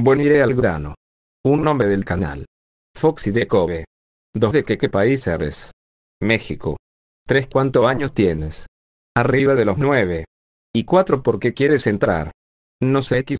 Bueno, iré al grano. Un nombre del canal. Foxy de Kobe. Dos de qué país eres. México. Tres cuántos años tienes. Arriba de los nueve. Y cuatro porque quieres entrar. No sé qué